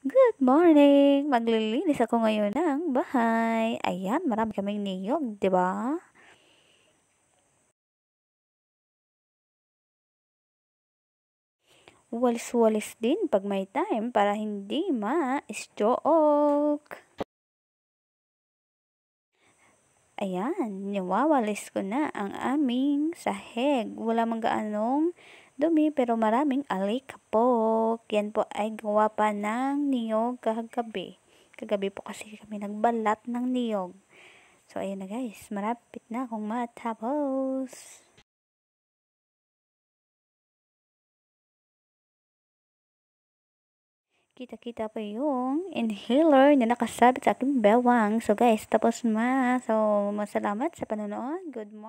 Good morning! Maglilinis ako ngayon ng bahay. Ayan, marami kaming niyog, ba? Diba? Walis-walis din pag may time para hindi ma-stroke. Ayan, niwawalis ko na ang aming sahig. Wala mang gaanong dumi pero maraming alikapot. Yan po ay gawa pa ng niyog kagabi. Kagabi po kasi kami nagbalat ng niyog. So, ayun na guys. Marapit na akong matapos. Kita-kita pa yung inhaler na nakasabit sa aking bewang. So guys, tapos na. So, masalamat sa panonood. Good morning.